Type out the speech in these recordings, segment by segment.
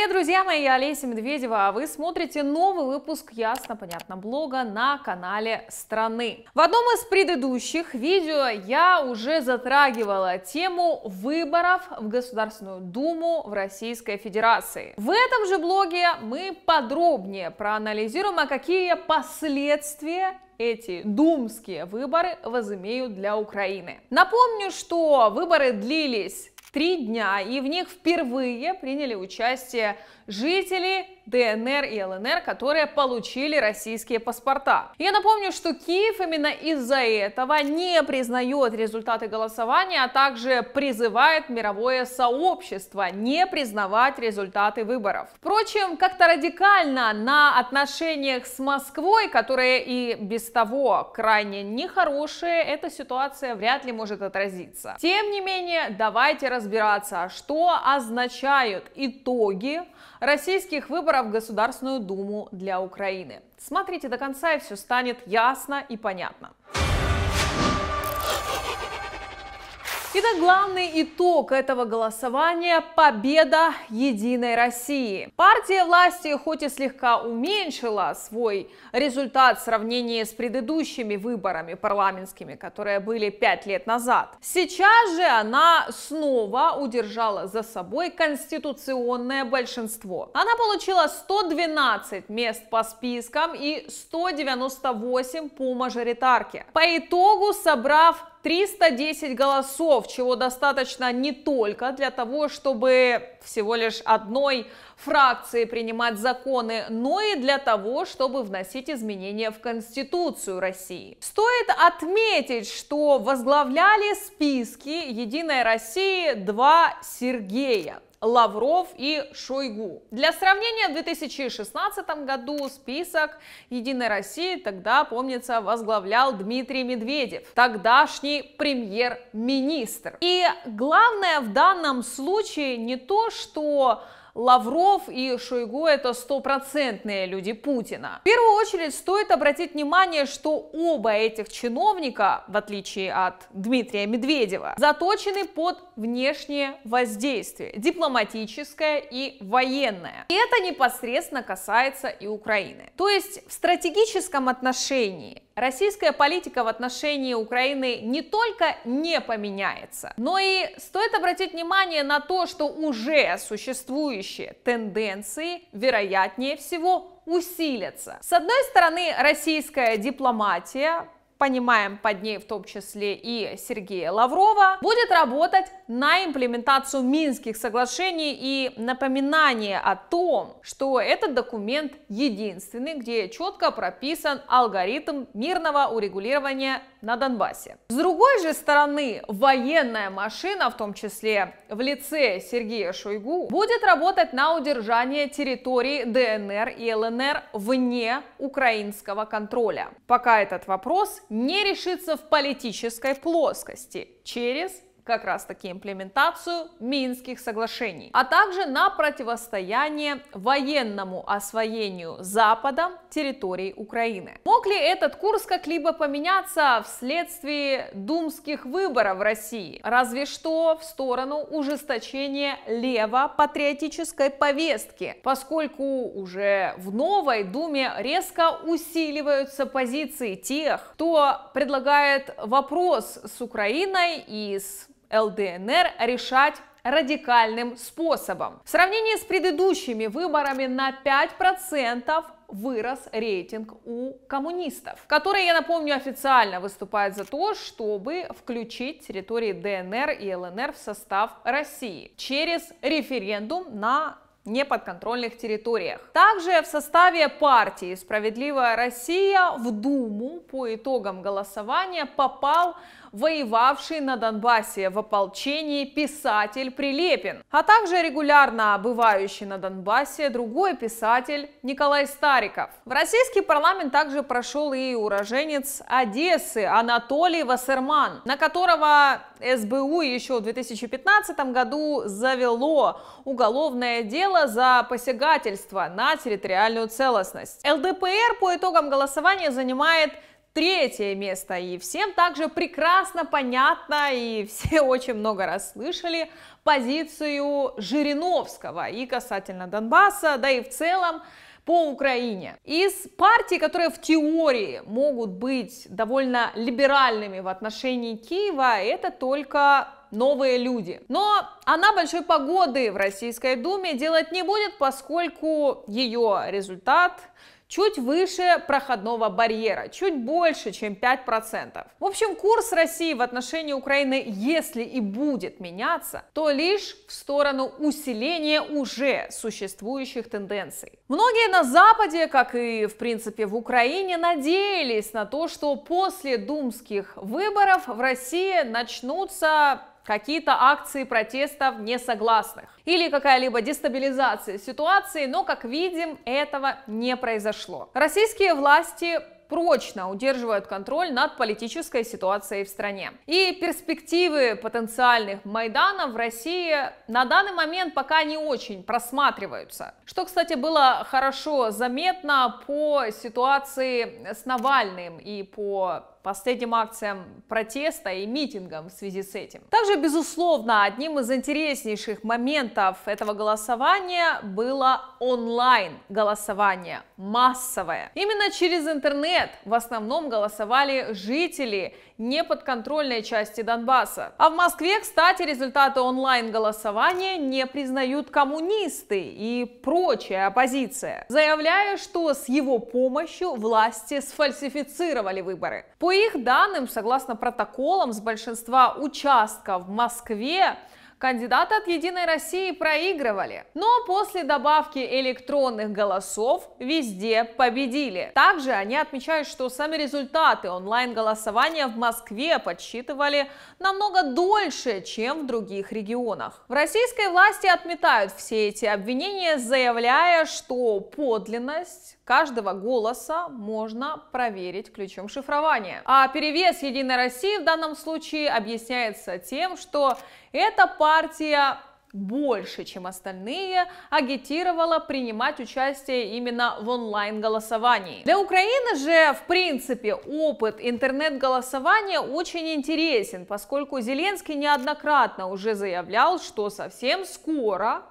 Привет, друзья мои, я Олеся Медведева, а вы смотрите новый выпуск «Ясно-понятно» блога на канале Страны. В одном из предыдущих видео я уже затрагивала тему выборов в Государственную Думу в Российской Федерации. В этом же блоге мы подробнее проанализируем, а какие последствия эти думские выборы возымеют для Украины. Напомню, что выборы длились три дня, и в них впервые приняли участие жители ДНР и ЛНР, которые получили российские паспорта. Я напомню, что Киев именно из-за этого не признает результаты голосования, а также призывает мировое сообщество не признавать результаты выборов. Впрочем, как-то радикально на отношениях с Москвой, которые и без того крайне нехорошие, эта ситуация вряд ли может отразиться. Тем не менее, давайте разбираться, что означают итоги российских выборов выборов в Государственную Думу для Украины. Смотрите до конца, и все станет ясно и понятно. Итак, главный итог этого голосования – победа Единой России. Партия власти хоть и слегка уменьшила свой результат в сравнении с предыдущими выборами парламентскими, которые были пять лет назад, сейчас же она снова удержала за собой конституционное большинство. Она получила 112 мест по спискам и 198 по мажоритарке. По итогу собрав 310 голосов, чего достаточно не только для того, чтобы всего лишь одной фракции принимать законы, но и для того, чтобы вносить изменения в Конституцию России. Стоит отметить, что возглавляли списки «Единой России» два Сергея. Лавров и Шойгу. Для сравнения, в 2016 году список «Единой России» тогда, помнится, возглавлял Дмитрий Медведев, тогдашний премьер-министр. И главное в данном случае не то, что Лавров и Шойгу это стопроцентные люди Путина. В первую очередь стоит обратить внимание, что оба этих чиновника, в отличие от Дмитрия Медведева, заточены под внешнее воздействие, дипломатическое и военное. И это непосредственно касается и Украины. То есть в стратегическом отношении Российская политика в отношении Украины не только не поменяется, но и стоит обратить внимание на то, что уже существующие тенденции, вероятнее всего, усилятся. С одной стороны, российская дипломатия понимаем под ней в том числе и Сергея Лаврова, будет работать на имплементацию Минских соглашений и напоминание о том, что этот документ единственный, где четко прописан алгоритм мирного урегулирования на Донбассе. С другой же стороны, военная машина, в том числе в лице Сергея Шойгу, будет работать на удержание территории ДНР и ЛНР вне украинского контроля. Пока этот вопрос не решится в политической плоскости через как раз таки имплементацию Минских соглашений, а также на противостояние военному освоению Запада территории Украины. Мог ли этот курс как-либо поменяться вследствие думских выборов в России? Разве что в сторону ужесточения лево-патриотической повестки, поскольку уже в новой Думе резко усиливаются позиции тех, кто предлагает вопрос с Украиной и с ЛДНР решать радикальным способом. В сравнении с предыдущими выборами на 5% вырос рейтинг у коммунистов, которые, я напомню, официально выступают за то, чтобы включить территории ДНР и ЛНР в состав России через референдум на неподконтрольных территориях. Также в составе партии «Справедливая Россия» в Думу по итогам голосования попал воевавший на Донбассе в ополчении писатель Прилепин, а также регулярно бывающий на Донбассе другой писатель Николай Стариков. В российский парламент также прошел и уроженец Одессы Анатолий Вассерман, на которого СБУ еще в 2015 году завело уголовное дело за посягательство на территориальную целостность. ЛДПР по итогам голосования занимает третье место. И всем также прекрасно понятно, и все очень много раз слышали позицию Жириновского и касательно Донбасса, да и в целом по Украине. Из партий, которые в теории могут быть довольно либеральными в отношении Киева, это только новые люди. Но она большой погоды в Российской Думе делать не будет, поскольку ее результат чуть выше проходного барьера, чуть больше, чем 5%. В общем, курс России в отношении Украины, если и будет меняться, то лишь в сторону усиления уже существующих тенденций. Многие на Западе, как и в принципе в Украине, надеялись на то, что после думских выборов в России начнутся какие-то акции протестов несогласных или какая-либо дестабилизация ситуации, но, как видим, этого не произошло. Российские власти прочно удерживают контроль над политической ситуацией в стране. И перспективы потенциальных Майданов в России на данный момент пока не очень просматриваются. Что, кстати, было хорошо заметно по ситуации с Навальным и по последним акциям протеста и митингам в связи с этим. Также, безусловно, одним из интереснейших моментов этого голосования было онлайн-голосование, массовое. Именно через интернет в основном голосовали жители неподконтрольной части Донбасса. А в Москве, кстати, результаты онлайн-голосования не признают коммунисты и прочая оппозиция, заявляя, что с его помощью власти сфальсифицировали выборы. По их данным, согласно протоколам, с большинства участков в Москве Кандидаты от «Единой России» проигрывали, но после добавки электронных голосов везде победили. Также они отмечают, что сами результаты онлайн-голосования в Москве подсчитывали намного дольше, чем в других регионах. В российской власти отметают все эти обвинения, заявляя, что подлинность каждого голоса можно проверить ключом шифрования. А перевес Единой России в данном случае объясняется тем, что эта партия больше, чем остальные, агитировала принимать участие именно в онлайн-голосовании. Для Украины же, в принципе, опыт интернет-голосования очень интересен, поскольку Зеленский неоднократно уже заявлял, что совсем скоро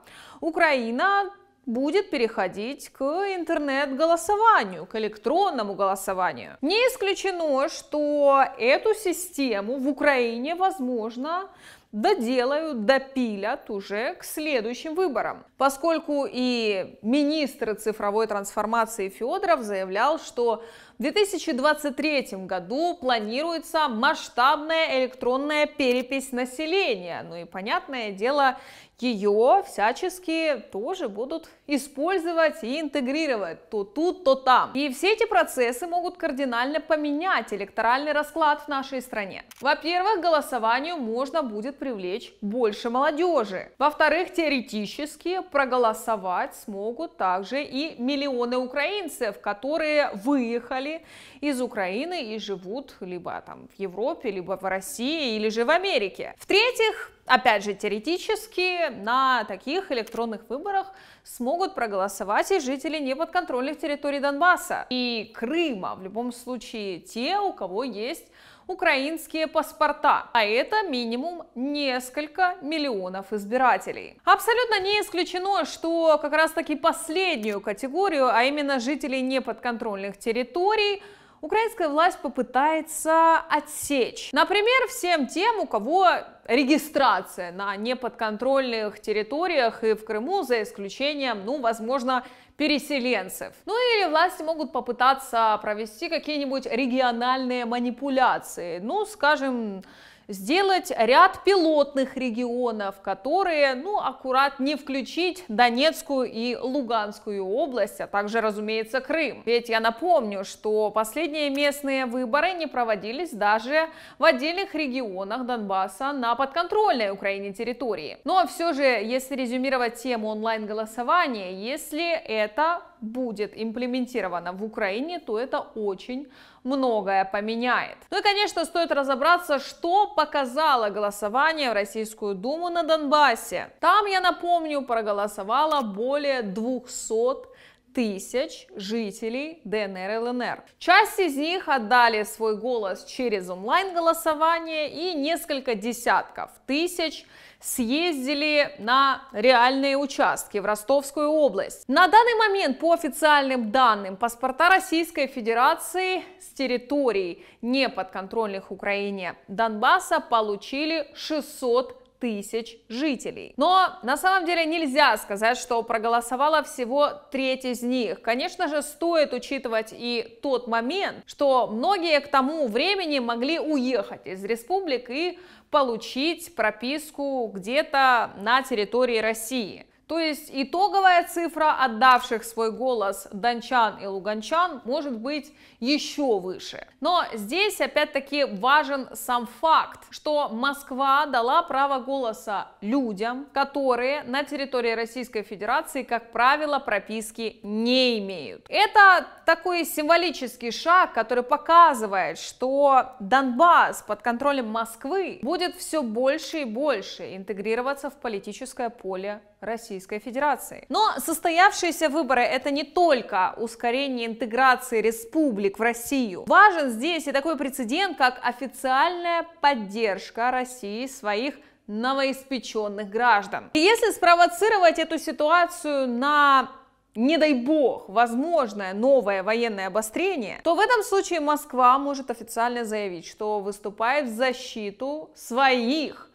Украина будет переходить к интернет-голосованию, к электронному голосованию. Не исключено, что эту систему в Украине, возможно, доделают, допилят уже к следующим выборам. Поскольку и министр цифровой трансформации Федоров заявлял, что в 2023 году планируется масштабная электронная перепись населения. Ну и понятное дело, ее всячески тоже будут использовать и интегрировать то тут, то там. И все эти процессы могут кардинально поменять электоральный расклад в нашей стране. Во-первых, голосованию можно будет привлечь больше молодежи. Во-вторых, теоретически проголосовать смогут также и миллионы украинцев, которые выехали из Украины и живут либо там в Европе, либо в России, или же в Америке. В-третьих, опять же, теоретически на таких электронных выборах смогут проголосовать и жители неподконтрольных территорий Донбасса и Крыма, в любом случае те, у кого есть украинские паспорта, а это минимум несколько миллионов избирателей. Абсолютно не исключено, что как раз таки последнюю категорию, а именно жителей неподконтрольных территорий, украинская власть попытается отсечь. Например, всем тем, у кого регистрация на неподконтрольных территориях и в Крыму, за исключением, ну, возможно, переселенцев. Ну или власти могут попытаться провести какие-нибудь региональные манипуляции, ну, скажем, сделать ряд пилотных регионов, которые, ну, аккурат не включить Донецкую и Луганскую область, а также, разумеется, Крым. Ведь я напомню, что последние местные выборы не проводились даже в отдельных регионах Донбасса на подконтрольной Украине территории. Но все же, если резюмировать тему онлайн-голосования, если это будет имплементирована в Украине, то это очень многое поменяет. Ну и, конечно, стоит разобраться, что показало голосование в Российскую Думу на Донбассе. Там, я напомню, проголосовало более 200 тысяч жителей ДНР и ЛНР. Часть из них отдали свой голос через онлайн-голосование и несколько десятков тысяч съездили на реальные участки в Ростовскую область. На данный момент, по официальным данным, паспорта Российской Федерации с территорий неподконтрольных Украине Донбасса получили 600 тысяч жителей. Но на самом деле нельзя сказать, что проголосовало всего треть из них. Конечно же, стоит учитывать и тот момент, что многие к тому времени могли уехать из республик и получить прописку где-то на территории России. То есть итоговая цифра отдавших свой голос дончан и луганчан может быть еще выше. Но здесь опять-таки важен сам факт, что Москва дала право голоса людям, которые на территории Российской Федерации, как правило, прописки не имеют. Это такой символический шаг, который показывает, что Донбасс под контролем Москвы будет все больше и больше интегрироваться в политическое поле России. Российской Федерации. Но состоявшиеся выборы это не только ускорение интеграции республик в Россию. Важен здесь и такой прецедент, как официальная поддержка России своих новоиспеченных граждан. И если спровоцировать эту ситуацию на не дай бог, возможное новое военное обострение, то в этом случае Москва может официально заявить, что выступает в защиту своих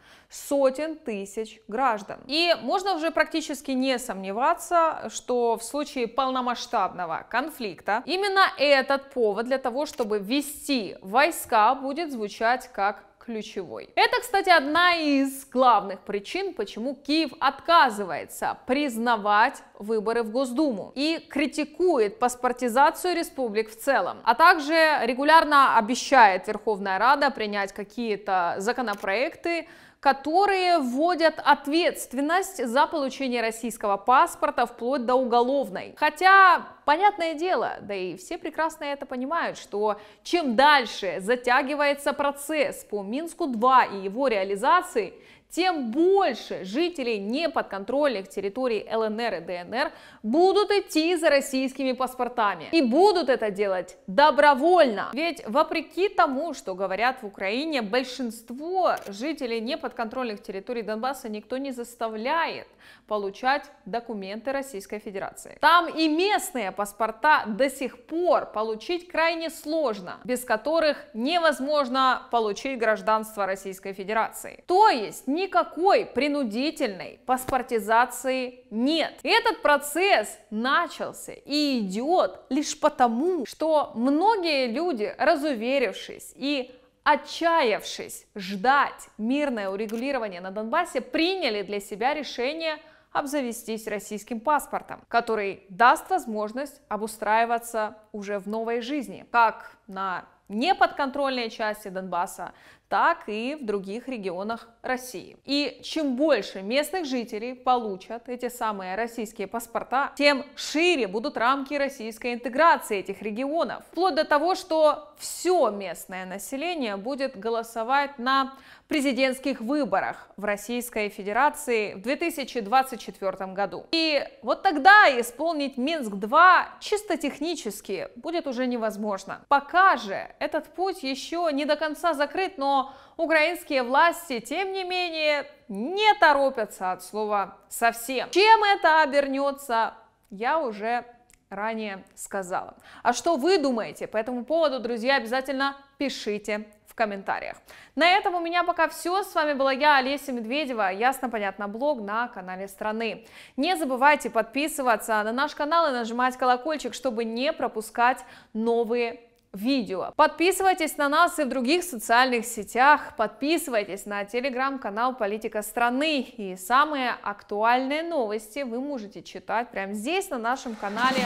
сотен тысяч граждан. И можно уже практически не сомневаться, что в случае полномасштабного конфликта именно этот повод для того, чтобы ввести войска, будет звучать как ключевой. Это, кстати, одна из главных причин, почему Киев отказывается признавать выборы в Госдуму и критикует паспортизацию республик в целом, а также регулярно обещает Верховная Рада принять какие-то законопроекты, которые вводят ответственность за получение российского паспорта вплоть до уголовной. Хотя, понятное дело, да и все прекрасно это понимают, что чем дальше затягивается процесс по Минску-2 и его реализации, тем больше жителей неподконтрольных территорий ЛНР и ДНР будут идти за российскими паспортами. И будут это делать добровольно. Ведь вопреки тому, что говорят в Украине, большинство жителей неподконтрольных территорий Донбасса никто не заставляет получать документы Российской Федерации. Там и местные паспорта до сих пор получить крайне сложно, без которых невозможно получить гражданство Российской Федерации. То есть никакой принудительной паспортизации нет. Этот процесс начался и идет лишь потому, что многие люди, разуверившись и отчаявшись ждать мирное урегулирование на Донбассе, приняли для себя решение обзавестись российским паспортом, который даст возможность обустраиваться уже в новой жизни, как на неподконтрольной части Донбасса, так и в других регионах России. И чем больше местных жителей получат эти самые российские паспорта, тем шире будут рамки российской интеграции этих регионов. Вплоть до того, что все местное население будет голосовать на президентских выборах в Российской Федерации в 2024 году. И вот тогда исполнить Минск-2 чисто технически будет уже невозможно. Пока же этот путь еще не до конца закрыт, но украинские власти, тем не менее, не торопятся от слова совсем. Чем это обернется, я уже ранее сказала. А что вы думаете по этому поводу, друзья, обязательно пишите в комментариях. На этом у меня пока все. С вами была я, Олеся Медведева. Ясно, понятно, блог на канале Страны. Не забывайте подписываться на наш канал и нажимать колокольчик, чтобы не пропускать новые видео. Подписывайтесь на нас и в других социальных сетях, подписывайтесь на телеграм-канал «Политика страны» и самые актуальные новости вы можете читать прямо здесь, на нашем канале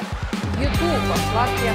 YouTube во вкладке